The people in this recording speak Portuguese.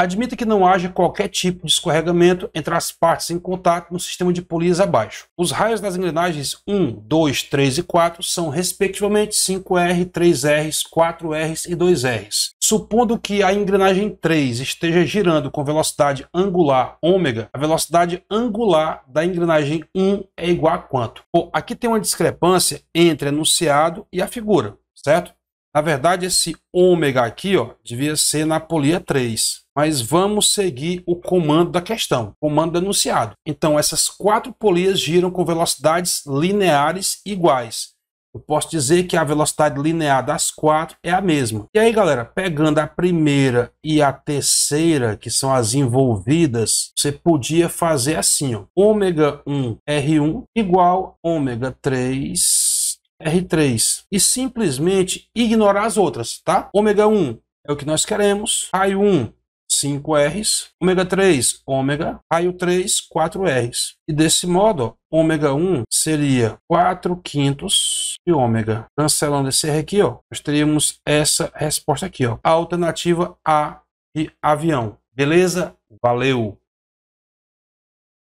Admita que não haja qualquer tipo de escorregamento entre as partes em contato no sistema de polias abaixo. Os raios das engrenagens 1, 2, 3 e 4 são, respectivamente, 5R, 3Rs, 4Rs e 2Rs. Supondo que a engrenagem 3 esteja girando com velocidade angular ômega, a velocidade angular da engrenagem 1 é igual a quanto? Bom, aqui tem uma discrepância entre enunciado e a figura, certo? Na verdade, esse ômega aqui ó, devia ser na polia 3 mas vamos seguir o comando da questão, comando enunciado. Então, essas quatro polias giram com velocidades lineares iguais. Eu posso dizer que a velocidade linear das quatro é a mesma. E aí, galera, pegando a primeira e a terceira, que são as envolvidas, você podia fazer assim, ó. Ômega 1 R1 igual ômega 3 R3. E simplesmente ignorar as outras, tá? Ômega 1 é o que nós queremos. Raio 1 5 R's, ômega 3, ômega, raio 3, 4 R's. E desse modo, ômega 1 seria 4 quintos de ômega. Cancelando esse R aqui, ó, nós teríamos essa resposta aqui, ó, alternativa A e avião. Beleza? Valeu!